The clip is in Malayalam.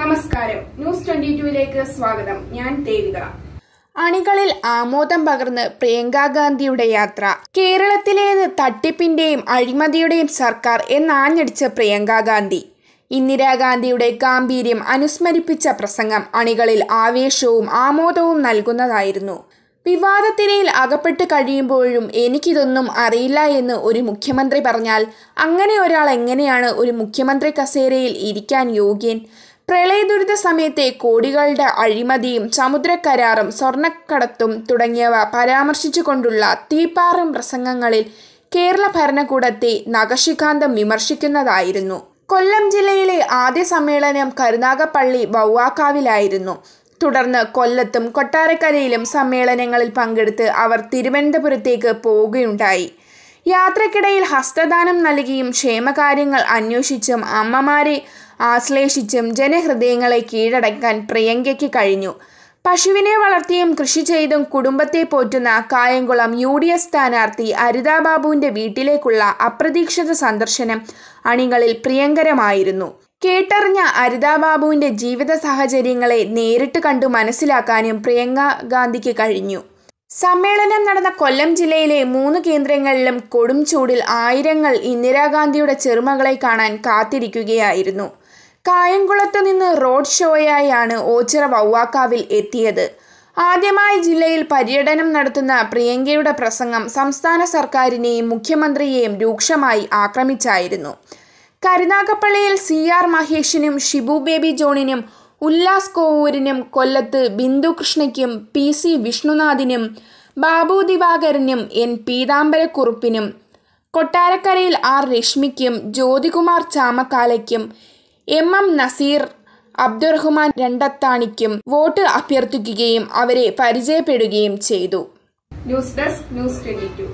നമസ്കാരം ന്യൂസ് ട്വന്റി ടുവിലേക്ക് സ്വാഗതം ഞാൻ ദേവിക അണികളിൽ ആമോദം പകർന്ന് പ്രിയങ്കാ ഗാന്ധിയുടെ യാത്ര കേരളത്തിലെ തട്ടിപ്പിന്റെയും അഴിമതിയുടെയും സർക്കാർ എന്നാഞ്ഞടിച്ച പ്രിയങ്കാ ഗാന്ധി ഇന്ദിരാഗാന്ധിയുടെ ഗാംഭീര്യം അനുസ്മരിപ്പിച്ച പ്രസംഗം അണികളിൽ ആവേശവും ആമോദവും നൽകുന്നതായിരുന്നു വിവാദത്തിരയിൽ അകപ്പെട്ട് കഴിയുമ്പോഴും എനിക്കിതൊന്നും അറിയില്ല എന്ന് ഒരു മുഖ്യമന്ത്രി പറഞ്ഞാൽ അങ്ങനെ ഒരാൾ എങ്ങനെയാണ് ഒരു മുഖ്യമന്ത്രി കസേരയിൽ ഇരിക്കാൻ യോഗ്യൻ ദുരിത സമയത്തെ കോടികളുടെ അഴിമതിയും സമുദ്രക്കരാറും സ്വർണക്കടത്തും തുടങ്ങിയവ പരാമർശിച്ചുകൊണ്ടുള്ള തീപ്പാറും പ്രസംഗങ്ങളിൽ കേരള ഭരണകൂടത്തെ നഖശികാന്തം വിമർശിക്കുന്നതായിരുന്നു കൊല്ലം ജില്ലയിലെ ആദ്യ സമ്മേളനം കരുനാഗപ്പള്ളി വവ്വാക്കാവിലായിരുന്നു തുടർന്ന് കൊല്ലത്തും കൊട്ടാരക്കരയിലും സമ്മേളനങ്ങളിൽ പങ്കെടുത്ത് അവർ തിരുവനന്തപുരത്തേക്ക് പോവുകയുണ്ടായി യാത്രക്കിടയിൽ ഹസ്തദാനം നൽകിയും ക്ഷേമകാര്യങ്ങൾ അന്വേഷിച്ചും അമ്മമാരെ ആശ്ലേഷിച്ചും ജനഹൃദയങ്ങളെ കീഴടക്കാൻ പ്രിയങ്കയ്ക്ക് കഴിഞ്ഞു പശുവിനെ വളർത്തിയും കൃഷി ചെയ്തും കുടുംബത്തെ പോറ്റുന്ന കായംകുളം യു ഡി എഫ് സ്ഥാനാർത്ഥി അരിതാബാബുവിന്റെ വീട്ടിലേക്കുള്ള അപ്രതീക്ഷിത സന്ദർശനം അണികളിൽ പ്രിയങ്കരമായിരുന്നു കേട്ടറിഞ്ഞ അരിതാബാബുവിന്റെ ജീവിത സാഹചര്യങ്ങളെ നേരിട്ട് കണ്ടു മനസ്സിലാക്കാനും പ്രിയങ്ക ഗാന്ധിക്ക് കഴിഞ്ഞു സമ്മേളനം നടന്ന കൊല്ലം ജില്ലയിലെ മൂന്ന് കേന്ദ്രങ്ങളിലും കൊടും ചൂടിൽ ആയിരങ്ങൾ ഇന്ദിരാഗാന്ധിയുടെ ചെറുമകളെ കാണാൻ കാത്തിരിക്കുകയായിരുന്നു കായംകുളത്ത് നിന്ന് റോഡ് ഷോയായാണ് ഓച്ചിറ വൗവാക്കാവിൽ എത്തിയത് ആദ്യമായി ജില്ലയിൽ പര്യടനം നടത്തുന്ന പ്രിയങ്കയുടെ പ്രസംഗം സംസ്ഥാന സർക്കാരിനെയും മുഖ്യമന്ത്രിയെയും രൂക്ഷമായി ആക്രമിച്ചായിരുന്നു കരുനാഗപ്പള്ളിയിൽ സി ആർ മഹേഷിനും ഷിബു ബേബി ജോണിനും ഉല്ലാസ് കോവൂരിനും കൊല്ലത്ത് ബിന്ദു കൃഷ്ണയ്ക്കും പി സി വിഷ്ണുനാഥിനും ബാബു ദിവാകരനും എൻ പീതാംബരക്കുറുപ്പിനും കൊട്ടാരക്കരയിൽ ആർ രശ്മിക്കും ജ്യോതികുമാർ ചാമക്കാലയ്ക്കും എം എം നസീർ അബ്ദുറഹ്മാൻ രണ്ടത്താണിക്കും വോട്ട് അഭ്യർത്ഥിക്കുകയും അവരെ പരിചയപ്പെടുകയും ചെയ്തു ന്യൂസ് ഡെസ്ക് ന്യൂസ് ട്വന്റി